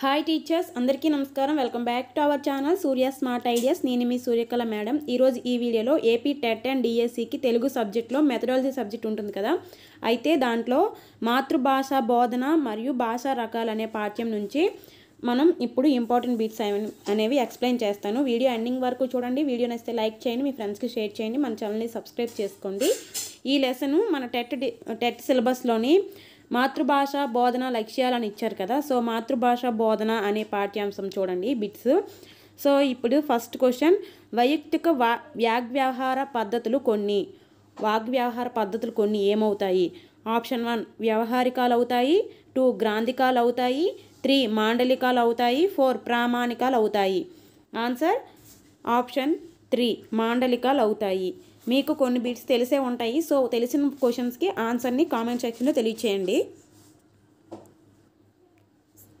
hi teachers అందరికీ నమస్కారం welcome back to our channel Surya smart ideas నేను మీ సూర్యకళ మేడం ఈరోజు ఈ వీడియోలో ఏపీ టెట్ అండ్ డిఎస్సికి తెలుగు సబ్జెక్ట్లో మెథడాలజీ సబ్జెక్ట్ ఉంటుంది కదా అయితే దాంట్లో మాతృభాష బోధన మరియు భాషా రకాలు అనే పాఠ్యం నుంచి మనం ఇప్పుడు ఇంపార్టెంట్ బీట్స్ అనేవి ఎక్స్ప్లెయిన్ చేస్తాను వీడియో ఎండింగ్ వరకు చూడండి వీడియో నచ్చితే లైక్ చేయండి మీ ఫ్రెండ్స్కి షేర్ చేయండి మన ఛానల్ని సబ్స్క్రైబ్ చేసుకోండి ఈ లెసను మన టెట్ టెట్ సిలబస్లోని మాతృభాష బోధన లక్ష్యాలని ఇచ్చారు కదా సో మాతృభాష బోధన అనే పాఠ్యాంశం చూడండి బిట్స్ సో ఇప్పుడు ఫస్ట్ క్వశ్చన్ వైయక్తిక వా వ్యాగ్వ్యవహార పద్ధతులు కొన్ని వాగ్వ్యవహార పద్ధతులు కొన్ని ఏమవుతాయి ఆప్షన్ వన్ వ్యవహారికాలు అవుతాయి టూ గ్రాంధికాలు అవుతాయి త్రీ మాండలికాలు అవుతాయి ఫోర్ ప్రామాణికాలు అవుతాయి ఆన్సర్ ఆప్షన్ త్రీ మాండలికాలు అవుతాయి మీకు కొన్ని బిట్స్ తెలిసే ఉంటాయి సో తెలిసిన క్వశ్చన్స్కి ఆన్సర్ని కామెంట్ సెక్షన్లో తెలియచేయండి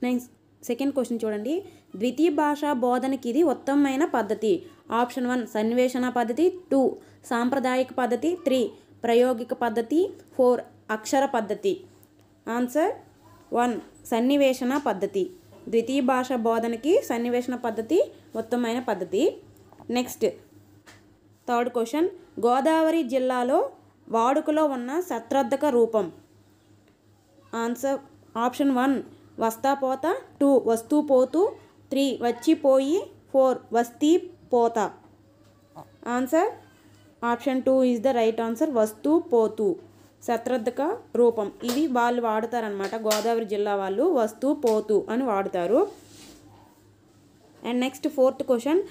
నెక్స్ట్ సెకండ్ క్వశ్చన్ చూడండి ద్వితీయ భాషా బోధనకి ఇది ఉత్తమమైన పద్ధతి ఆప్షన్ వన్ సన్నివేషణ పద్ధతి టూ సాంప్రదాయక పద్ధతి త్రీ ప్రయోగిక పద్ధతి ఫోర్ అక్షర పద్ధతి ఆన్సర్ వన్ సన్నివేషణ పద్ధతి ద్వితీయ భాష బోధనకి సన్నివేషణ పద్ధతి ఉత్తమమైన పద్ధతి నెక్స్ట్ థర్డ్ క్వశ్చన్ గోదావరి జిల్లాలో వాడుకలో ఉన్న సత్రర్ధక రూపం ఆన్సర్ ఆప్షన్ వన్ వస్తా పోత టూ వస్తూ పోతూ త్రీ వచ్చిపోయి ఫోర్ వస్తీ పోత answer option two is the right answer వస్తూ పోతూ సత్రద్ధక రూపం ఇవి వాళ్ళు వాడతారనమాట గోదావరి జిల్లా వాళ్ళు వస్తూ పోతూ అని వాడతారు అండ్ నెక్స్ట్ ఫోర్త్ క్వశ్చన్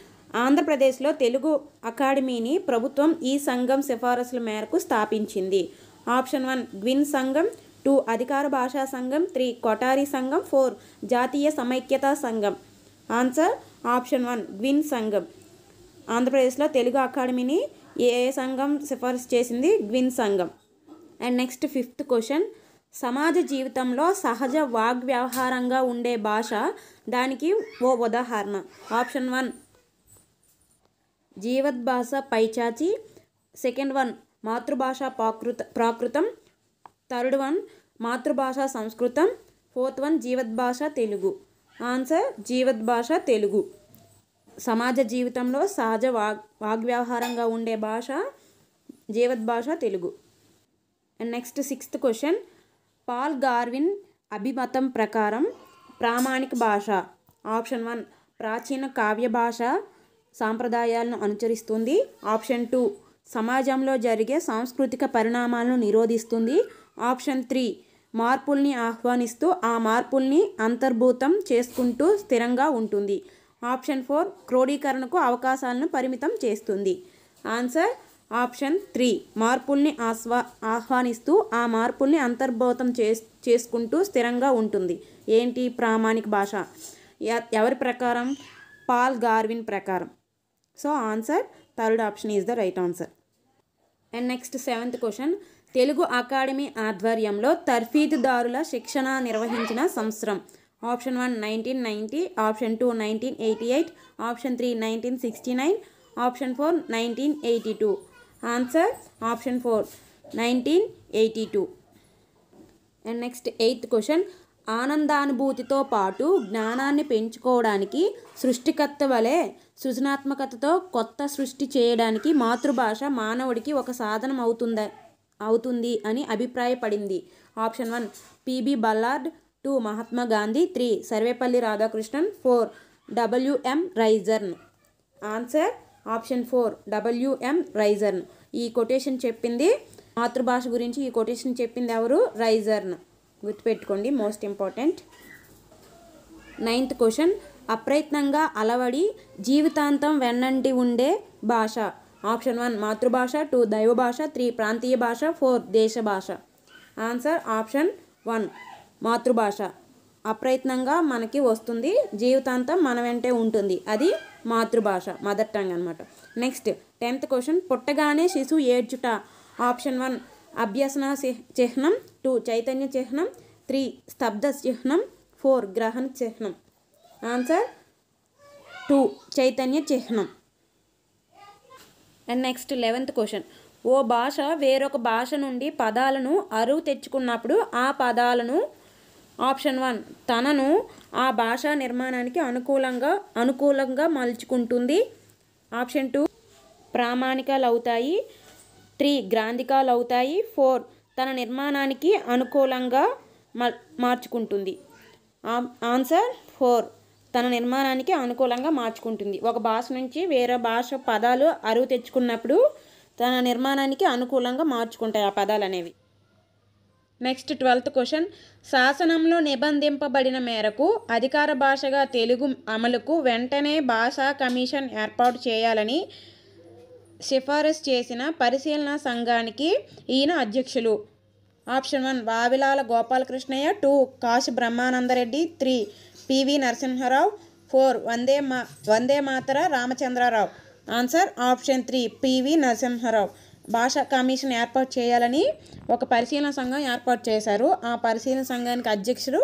ఆంధ్రప్రదేశ్లో తెలుగు అకాడమీని ప్రభుత్వం ఈ సంఘం సిఫారసుల మేరకు స్థాపించింది ఆప్షన్ వన్ గ్విన్ సంఘం టూ అధికార భాషా సంఘం త్రీ కొటారి సంఘం ఫోర్ జాతీయ సమైక్యతా సంఘం ఆన్సర్ ఆప్షన్ వన్ గ్విన్ సంఘం ఆంధ్రప్రదేశ్లో తెలుగు అకాడమీని ఏ సంఘం సిఫార్సు చేసింది గ్విన్ సంఘం అండ్ నెక్స్ట్ ఫిఫ్త్ క్వశ్చన్ సమాజ జీవితంలో సహజ వాగ్వ్యవహారంగా ఉండే భాష దానికి ఓ ఉదాహరణ ఆప్షన్ వన్ జీవద్భాష పైచాచి సెకండ్ వన్ మాతృభాష ప్రాకృత ప్రాకృతం థర్డ్ వన్ మాతృభాష సంస్కృతం ఫోర్త్ వన్ జీవద్భాష తెలుగు ఆన్సర్ జీవద్భాష తెలుగు సమాజ జీవితంలో సహజ వాగ్ వాగ్వ్యవహారంగా ఉండే భాష జీవద్భాష Telugu next sixth question Paul Garvin అభిమతం ప్రకారం ప్రామాణిక భాష ఆప్షన్ వన్ ప్రాచీన కావ్య భాష సాంప్రదాయాలను అనుసరిస్తుంది ఆప్షన్ టూ సమాజంలో జరిగే సాంస్కృతిక పరిణామాలను నిరోధిస్తుంది ఆప్షన్ త్రీ మార్పుల్ని ఆహ్వానిస్తూ ఆ మార్పుల్ని అంతర్భూతం చేసుకుంటూ స్థిరంగా ఉంటుంది ఆప్షన్ ఫోర్ క్రోడీకరణకు అవకాశాలను పరిమితం చేస్తుంది ఆన్సర్ ఆప్షన్ త్రీ మార్పుల్ని ఆస్వా ఆహ్వానిస్తూ ఆ మార్పుల్ని అంతర్భూతం చేసుకుంటూ స్థిరంగా ఉంటుంది ఏంటి ప్రామాణిక భాష ఎవరి ప్రకారం పాల్ గార్విన్ ప్రకారం so answer third option is the right answer and next seventh question Telugu academy ఆధ్వర్యంలో తర్ఫీదుదారుల శిక్షణ నిర్వహించిన సంవత్సరం option one nineteen ninety option two nineteen eighty eight option three nineteen sixty nine option four nineteen eighty two answer option four nineteen eighty two and next eighth question ఆనందానుభూతితో పాటు జ్ఞానాన్ని పెంచుకోవడానికి సృష్టికర్త వలె సృజనాత్మకతతో కొత్త సృష్టి చేయడానికి మాతృభాష మానవుడికి ఒక సాధనం అవుతుందా అవుతుంది అని అభిప్రాయపడింది option one P B Ballard two Mahatma Gandhi three Sarvepalli Radhakrishnan four W M Ryburn answer option four W M Ryburn ఈ కొటేషన్ చెప్పింది మాతృభాష గురించి ఈ కొటేషన్ చెప్పింది ఎవరు రైజర్న్ గుర్తుపెట్టుకోండి మోస్ట్ ఇంపార్టెంట్ నైన్త్ క్వశ్చన్ అప్రయత్నంగా అలవడి జీవితాంతం వెన్నంటి ఉండే భాష ఆప్షన్ వన్ మాతృభాష టూ దైవ భాష త్రీ ప్రాంతీయ భాష ఫోర్ దేశ భాష ఆన్సర్ ఆప్షన్ వన్ మాతృభాష అప్రయత్నంగా మనకి వస్తుంది జీవితాంతం మన వెంటే ఉంటుంది అది మాతృభాష మదర్ టంగ్ అనమాట నెక్స్ట్ టెన్త్ క్వశ్చన్ పుట్టగానే శిశువు ఏడ్చుట ఆప్షన్ వన్ అభ్యసన చిహ్నం టూ చైతన్య చిహ్నం త్రీ స్తబ్ధ చిహ్నం ఫోర్ గ్రహణ చిహ్నం ఆన్సర్ టూ చైతన్య చిహ్నం అండ్ నెక్స్ట్ లెవెంత్ క్వశ్చన్ ఓ భాష వేరొక భాష నుండి పదాలను అరువు తెచ్చుకున్నప్పుడు ఆ పదాలను ఆప్షన్ వన్ తనను ఆ భాషా నిర్మాణానికి అనుకూలంగా అనుకూలంగా మలుచుకుంటుంది ఆప్షన్ టూ ప్రామాణికాలు అవుతాయి త్రీ గ్రాంధికాలు అవుతాయి ఫోర్ తన నిర్మాణానికి అనుకూలంగా మార్చుకుంటుంది ఆన్సర్ ఫోర్ తన నిర్మాణానికి అనుకూలంగా మార్చుకుంటుంది ఒక భాష నుంచి వేరే భాష పదాలు అరువు తెచ్చుకున్నప్పుడు తన నిర్మాణానికి అనుకూలంగా మార్చుకుంటాయి ఆ పదాలు అనేవి నెక్స్ట్ ట్వెల్త్ క్వశ్చన్ శాసనంలో నిబంధింపబడిన మేరకు అధికార భాషగా తెలుగు అమలుకు వెంటనే భాషా కమిషన్ ఏర్పాటు చేయాలని సిఫారసు చేసిన పరిశీలన సంఘానికి ఈయన అధ్యక్షులు option one Vavilala Gopalakrishnayya two Kasu Brahmanandareddy three P V Narasimharao four Vande మా Vande Mataram Ramachandrarao answer option three P V Narasimharao భాషా కమిషన్ ఏర్పాటు చేయాలని ఒక పరిశీలన సంఘం ఏర్పాటు చేశారు ఆ పరిశీలన సంఘానికి అధ్యక్షుడు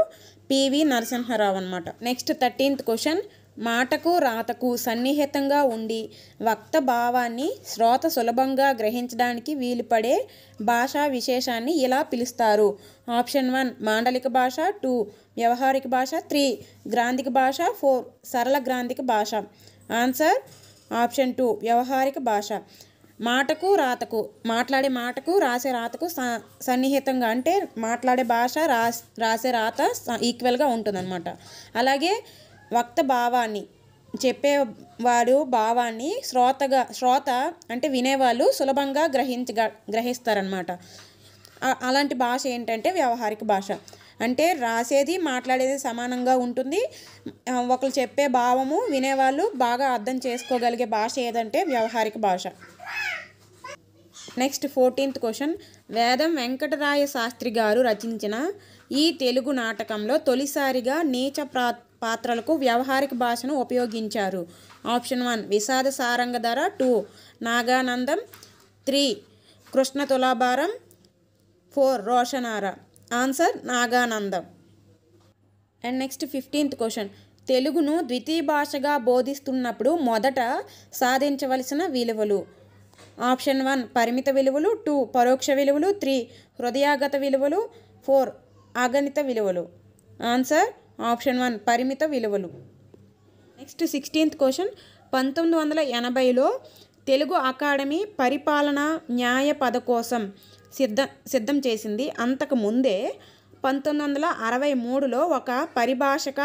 పివి నరసింహారావు అనమాట నెక్స్ట్ థర్టీన్త్ క్వశ్చన్ మాటకు రాతకు సన్నిహితంగా ఉండి వక్త భావాన్ని శ్రోత సులభంగా గ్రహించడానికి వీలుపడే భాషా విశేషాన్ని ఇలా పిలుస్తారు ఆప్షన్ వన్ మాండలిక భాష టూ వ్యవహారిక భాష త్రీ గ్రాంధిక భాష ఫోర్ సరళ గ్రాంధిక భాష ఆన్సర్ ఆప్షన్ టూ వ్యవహారిక భాష మాటకు రాతకు మాట్లాడే మాటకు రాసే రాతకు సన్నిహితంగా అంటే మాట్లాడే భాష రాసే రాత ఈక్వల్గా ఉంటుందన్నమాట అలాగే వక్త భావాన్ని చెప్పేవాడు భావాన్ని శ్రోతగా శ్రోత అంటే వినేవాళ్ళు సులభంగా గ్రహించ గ్రహిస్తారనమాట అలాంటి భాష ఏంటంటే వ్యవహారిక భాష అంటే రాసేది మాట్లాడేది సమానంగా ఉంటుంది ఒకరు చెప్పే భావము వినేవాళ్ళు బాగా అర్థం చేసుకోగలిగే భాష ఏదంటే వ్యవహారిక భాష నెక్స్ట్ ఫోర్టీన్త్ క్వశ్చన్ వేదం వెంకటరాయ శాస్త్రి గారు రచించిన ఈ తెలుగు నాటకంలో తొలిసారిగా నీచ ప్రా పాత్రలకు వ్యవహారిక భాషను ఉపయోగించారు option one Vishada Saranga Dhara two Nagananda three Krishna Tulabharam four Roshanara answer Nagananda and next fifteenth question తెలుగును ద్వితీయ భాషగా బోధిస్తున్నప్పుడు మొదట సాధించవలసిన విలువలు ఆప్షన్ వన్ పరిమిత విలువలు టూ పరోక్ష విలువలు త్రీ హృదయాగత విలువలు ఫోర్ అగణిత విలువలు ఆన్సర్ ఆప్షన్ వన్ పరిమిత విలువలు నెక్స్ట్ సిక్స్టీన్త్ క్వశ్చన్ పంతొమ్మిది వందల ఎనభైలో తెలుగు అకాడమీ పరిపాలన న్యాయ పద కోసం సిద్ధ సిద్ధం చేసింది అంతకు ముందే పంతొమ్మిది వందల అరవై మూడులో ఒక పరిభాషక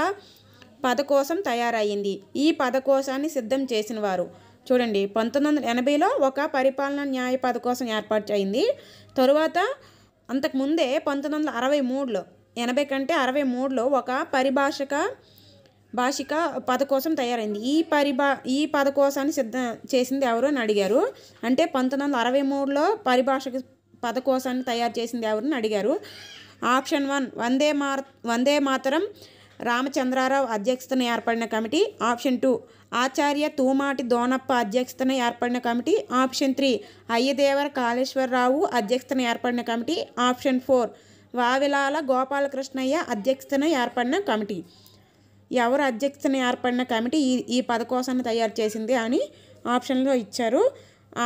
పద కోసం తయారయ్యింది ఈ పద కోసాన్ని సిద్ధం చేసిన వారు చూడండి పంతొమ్మిది వందల ఎనభైలో ఒక పరిపాలన న్యాయ కోసం ఏర్పాటు అయింది తరువాత అంతకుముందే పంతొమ్మిది వందల అరవై మూడులో ఎనభై కంటే అరవై మూడులో ఒక పరిభాషక భాషిక పద కోసం తయారైంది ఈ పరిభా ఈ పద కోసాన్ని సిద్ధం చేసింది ఎవరు అని అడిగారు అంటే పంతొమ్మిది వందల అరవై మూడులో పరిభాషక పద కోసాన్ని తయారు చేసింది ఎవరు అని అడిగారు ఆప్షన్ వన్ వందే మా వందే మాతరం రామచంద్రారావు అధ్యక్షతన ఏర్పడిన committee option two Acharya Tumati Donappa అధ్యక్షతన ఏర్పడిన committee option three Ayyadevara Kaleswararao అధ్యక్షతన ఏర్పడిన committee option four Vavilala Gopalakrishnayya అధ్యక్షతన ఏర్పడిన కమిటీ ఎవరు అధ్యక్షతన ఏర్పడిన కమిటీ ఈ ఈ పదకోసాన్ని తయారు చేసింది అని ఆప్షన్లో ఇచ్చారు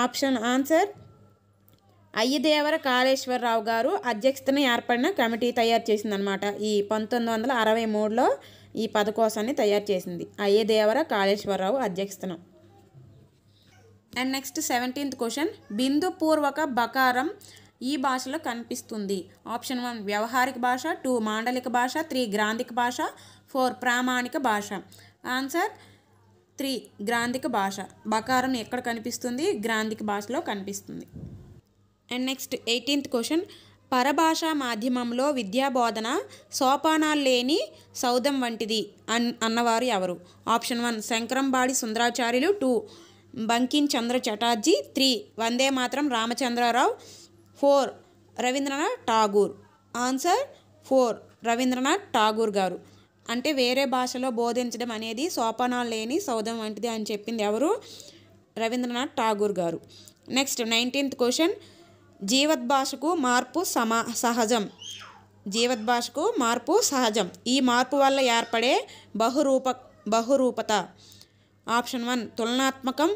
ఆప్షన్ ఆన్సర్ అయ్యదేవర కాళేశ్వరరావు గారు అధ్యక్షతన ఏర్పడిన కమిటీ తయారు చేసిందనమాట ఈ పంతొమ్మిది వందల అరవై మూడులో ఈ పదకోశాన్ని తయారు చేసింది అయ్యదేవర కాళేశ్వరరావు అధ్యక్షతన అండ్ నెక్స్ట్ సెవెంటీన్త్ క్వశ్చన్ బిందుపూర్వక బకారం ఈ భాషలో కనిపిస్తుంది ఆప్షన్ వన్ వ్యవహారిక భాష టూ మాండలిక భాష త్రీ గ్రాంధిక భాష ఫోర్ ప్రామాణిక భాష ఆన్సర్ త్రీ గ్రాంధిక భాష బకారం ఎక్కడ కనిపిస్తుంది గ్రాంధిక భాషలో కనిపిస్తుంది అండ్ నెక్స్ట్ ఎయిటీన్త్ క్వశ్చన్ పరభాష మాధ్యమంలో విద్యాబోధన సోపానాలు లేని సౌదం వంటిది అన్ అన్నవారు ఎవరు option one Shankarambadi Sundaracharyulu two Bankim Chandra Chatterjee three Vande Mataram Ramachandra Rao four Rabindranath Tagore answer four Rabindranath Tagore గారు అంటే వేరే భాషలో బోధించడం అనేది సోపానాలు లేని సౌదం వంటిది అని చెప్పింది ఎవరు రవీంద్రనాథ్ ఠాగూర్ గారు నెక్స్ట్ నైన్టీన్త్ క్వశ్చన్ జీవద్భాషకు మార్పు సమా సహజం జీవద్భాషకు మార్పు సహజం ఈ మార్పు వల్ల ఏర్పడే బహురూప బహురూపత ఆప్షన్ వన్ తులనాత్మకం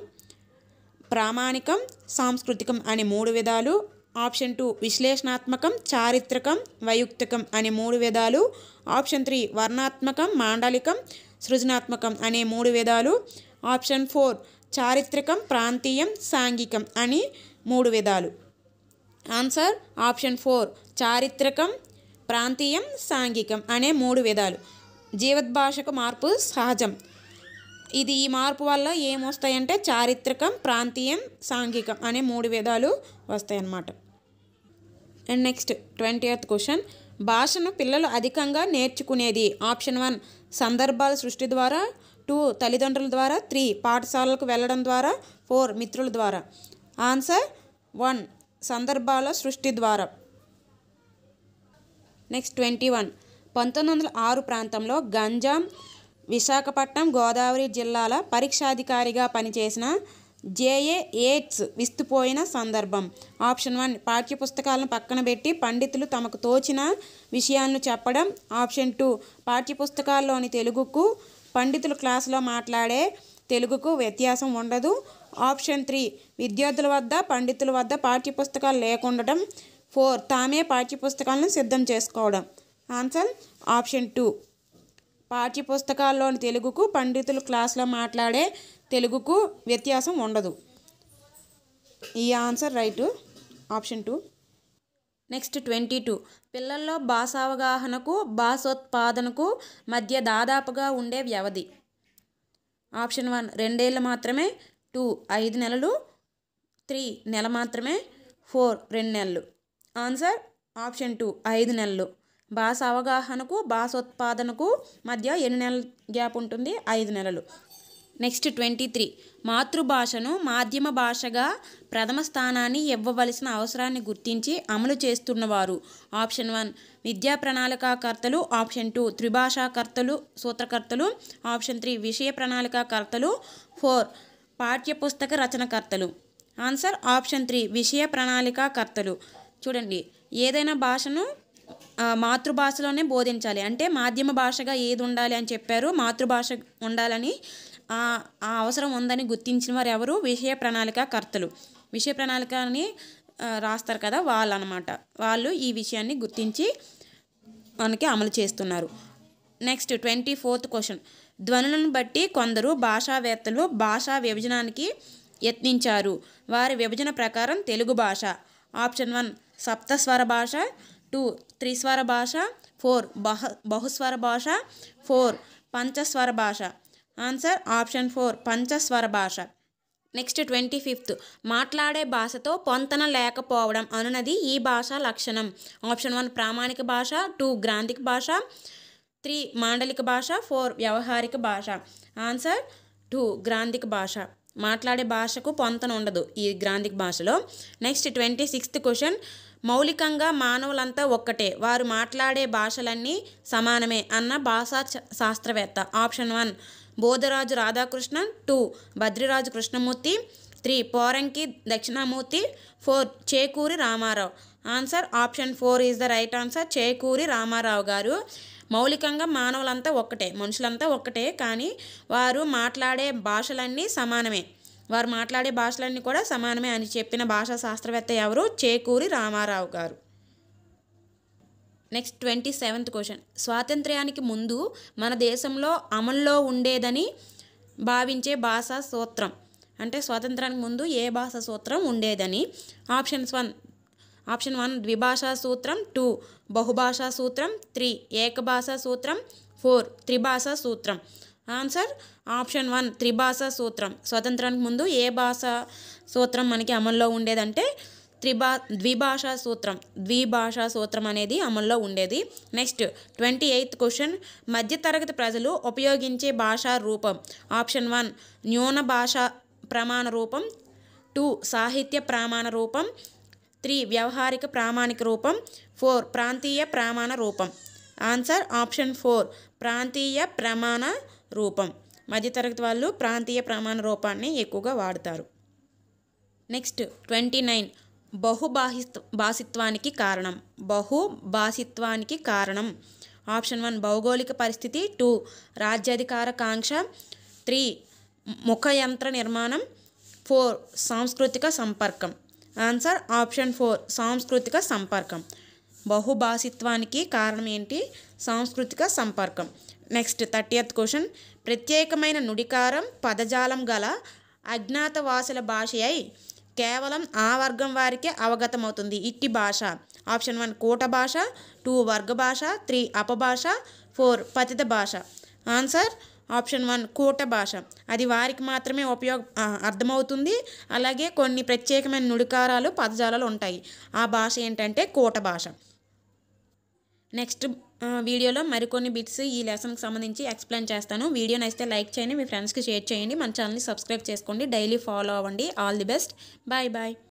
ప్రామాణికం సాంస్కృతికం అనే మూడు విధాలు ఆప్షన్ టూ విశ్లేషణాత్మకం చారిత్రకం వైయుక్తికం అనే మూడు విధాలు ఆప్షన్ త్రీ వర్ణాత్మకం మాండలికం సృజనాత్మకం అనే మూడు విధాలు ఆప్షన్ ఫోర్ చారిత్రకం ప్రాంతీయం సాంఘికం అని మూడు విధాలు ఆన్సర్ ఆప్షన్ ఫోర్ చారిత్రకం ప్రాంతీయం సాంఘికం అనే మూడు విధాలు జీవద్భాషకు మార్పు సహజం ఇది ఈ మార్పు వల్ల ఏమొస్తాయంటే చారిత్రకం ప్రాంతీయం సాంఘికం అనే మూడు విధాలు వస్తాయన్నమాట and next twenty eighth question భాషను పిల్లలు అధికంగా నేర్చుకునేది ఆప్షన్ వన్ సందర్భాల సృష్టి ద్వారా టూ తల్లిదండ్రుల ద్వారా త్రీ పాఠశాలకు వెళ్ళడం ద్వారా ఫోర్ మిత్రుల ద్వారా ఆన్సర్ వన్ సందర్భాల సృష్టి ద్వారా నెక్స్ట్ ట్వంటీ వన్ పంతొమ్మిది వందల ఆరు ప్రాంతంలో గంజాం విశాఖపట్నం గోదావరి జిల్లాల పరీక్షాధికారిగా పనిచేసిన జేఏ ఎయిట్స్ విస్తుపోయిన సందర్భం ఆప్షన్ వన్ పాఠ్యపుస్తకాలను పక్కన పెట్టి పండితులు తమకు తోచిన విషయాలను చెప్పడం ఆప్షన్ టూ పాఠ్యపుస్తకాల్లోని తెలుగుకు పండితులు క్లాసులో మాట్లాడే తెలుగుకు వ్యత్యాసం ఉండదు ఆప్షన్ త్రీ విద్యార్థుల వద్ద పండితుల వద్ద పాఠ్యపుస్తకాలు లేకుండటం ఫోర్ తామే పాఠ్యపుస్తకాలను సిద్ధం చేసుకోవడం ఆన్సర్ ఆప్షన్ టూ పాఠ్యపుస్తకాల్లోని తెలుగుకు పండితులు క్లాసులో మాట్లాడే తెలుగుకు వ్యత్యాసం ఉండదు ఈ answer right option two next twenty two పిల్లల్లో భాష అవగాహనకు భాషోత్పాదనకు మధ్య దాదాపుగా ఉండే వ్యవధి ఆప్షన్ వన్ రెండేళ్ళు మాత్రమే టూ ఐదు నెలలు త్రీ నెల మాత్రమే ఫోర్ రెండు నెలలు ఆన్సర్ ఆప్షన్ టూ ఐదు నెలలు భాష అవగాహనకు భాషోత్పాదనకు మధ్య ఎన్ని నెలల గ్యాప్ ఉంటుంది ఐదు నెలలు నెక్స్ట్ ట్వంటీ త్రీ మాతృభాషను మాధ్యమ భాషగా ప్రథమ స్థానాన్ని ఇవ్వవలసిన అవసరాన్ని గుర్తించి అమలు చేస్తున్నవారు ఆప్షన్ వన్ విద్యా ప్రణాళికాకర్తలు ఆప్షన్ టూ త్రిభాషాకర్తలు సూత్రకర్తలు ఆప్షన్ త్రీ విషయ ప్రణాళికాకర్తలు ఫోర్ పాఠ్యపుస్తక రచనకర్తలు ఆన్సర్ ఆప్షన్ త్రీ విషయ ప్రణాళికాకర్తలు చూడండి ఏదైనా భాషను మాతృభాషలోనే బోధించాలి అంటే మాధ్యమ భాషగా ఏది ఉండాలి అని చెప్పారు మాతృభాష ఉండాలని ఆ అవసరం ఉందని గుర్తించిన వారు ఎవరు విషయ ప్రణాళిక కర్తలు విషయ ప్రణాళికని రాస్తారు కదా వాళ్ళు అనమాట వాళ్ళు ఈ విషయాన్ని గుర్తించి మనకి అమలు చేస్తున్నారు నెక్స్ట్ ట్వంటీ ఫోర్త్ క్వశ్చన్ ధ్వనులను బట్టి కొందరు భాషావేత్తలు భాషా విభజనానికి యత్నించారు వారి విభజన ప్రకారం తెలుగు భాష ఆప్షన్ వన్ సప్తస్వర భాష టూ త్రిస్వర భాష ఫోర్ బహ బహుస్వర భాష ఫోర్ పంచస్వర భాష ఆన్సర్ ఆప్షన్ ఫోర్ పంచస్వర భాష నెక్స్ట్ ట్వంటీ ఫిఫ్త్ మాట్లాడే భాషతో పొంతన లేకపోవడం అనున్నది ఈ భాష లక్షణం ఆప్షన్ వన్ ప్రామాణిక భాష టూ గ్రాంధిక భాష త్రీ మాండలిక భాష ఫోర్ వ్యవహారిక భాష ఆన్సర్ టూ గ్రాంధిక భాష మాట్లాడే భాషకు పొంతన ఉండదు ఈ గ్రాంధిక భాషలో నెక్స్ట్ ట్వంటీ సిక్స్త్ క్వశ్చన్ మౌలికంగా మానవులంతా ఒక్కటే వారు మాట్లాడే భాషలన్నీ సమానమే అన్న భాషా శాస్త్రవేత్త option one Bodharaju Radhakrishnan two Bhadriraju Krishnamurti three Poranki Dakshinamurthy four Chekuri Ramarao answer option four is the right answer Chekuri Ramarao గారు మౌలికంగా మానవులంతా ఒక్కటే మనుషులంతా ఒక్కటే కానీ వారు మాట్లాడే భాషలన్నీ సమానమే వారు మాట్లాడే భాషలన్నీ కూడా సమానమే అని చెప్పిన భాషా శాస్త్రవేత్త ఎవరు చేకూరి రామారావు గారు నెక్స్ట్ ట్వంటీ సెవెంత్ క్వశ్చన్ స్వాతంత్ర్యానికి ముందు మన దేశంలో అమల్లో ఉండేదని భావించే భాషా సూత్రం అంటే స్వాతంత్రానికి ముందు ఏ భాషా సూత్రం ఉండేదని ఆప్షన్స్ వన్ ఆప్షన్ వన్ ద్విభాషా సూత్రం టూ బహుభాషా సూత్రం త్రీ ఏకభాషా సూత్రం ఫోర్ త్రిభాషా సూత్రం ఆన్సర్ ఆప్షన్ వన్ త్రిభాషా సూత్రం స్వతంత్రానికి ముందు ఏ భాష సూత్రం మనకి అమల్లో ఉండేదంటే త్రిభా ద్విభాషా సూత్రం ద్విభాషా సూత్రం అనేది అమల్లో ఉండేది నెక్స్ట్ ట్వంటీ ఎయిత్ క్వశ్చన్ మధ్యతరగతి ప్రజలు ఉపయోగించే భాషా రూపం ఆప్షన్ వన్ న్యూన భాష ప్రమాణ రూపం టూ సాహిత్య ప్రామాణ రూపం త్రీ వ్యవహారిక ప్రామాణిక రూపం ఫోర్ ప్రాంతీయ ప్రామాణ రూపం ఆన్సర్ ఆప్షన్ ఫోర్ ప్రాంతీయ ప్రమాణ రూపం మధ్యతరగతి వాళ్ళు ప్రాంతీయ ప్రమాణ రూపాన్ని ఎక్కువగా వాడతారు నెక్స్ట్ ట్వంటీ నైన్ బహుబాహి భాషిత్వానికి కారణం బహుభాషిత్వానికి కారణం ఆప్షన్ వన్ భౌగోళిక పరిస్థితి టూ రాజ్యాధికార కాంక్ష త్రీ ముఖయంత్ర నిర్మాణం ఫోర్ సాంస్కృతిక సంపర్కం ఆన్సర్ ఆప్షన్ ఫోర్ సాంస్కృతిక సంపర్కం బహుభాషిత్వానికి కారణం ఏంటి సాంస్కృతిక సంపర్కం నెక్స్ట్ ఎయిత్ క్వశ్చన్ ప్రత్యేకమైన నుడికారం పదజాలం గల అజ్ఞాతవాసుల భాష అయి కేవలం ఆ వర్గం వారికే అవగతమవుతుంది ఇట్టి భాష ఆప్షన్ వన్ కూట భాష టూ వర్గ భాష త్రీ అపభాష ఫోర్ పతిత భాష ఆన్సర్ ఆప్షన్ వన్ కూట భాష అది వారికి మాత్రమే ఉపయోగ అర్థమవుతుంది అలాగే కొన్ని ప్రత్యేకమైన నుడికారాలు పదజాలాలు ఉంటాయి ఆ భాష ఏంటంటే కూట భాష నెక్స్ట్ వీడియోలో మరికొన్ని బిట్స్ ఈ లెసన్కి సంబంధించి ఎక్స్ప్లెయిన్ చేస్తాను వీడియో నచ్చితే లైక్ చేయండి మీ ఫ్రెండ్స్కి షేర్ చేయండి మన ఛానల్ని సబ్స్క్రైబ్ చేసుకోండి డైలీ ఫాలో అవ్వండి all the best bye bye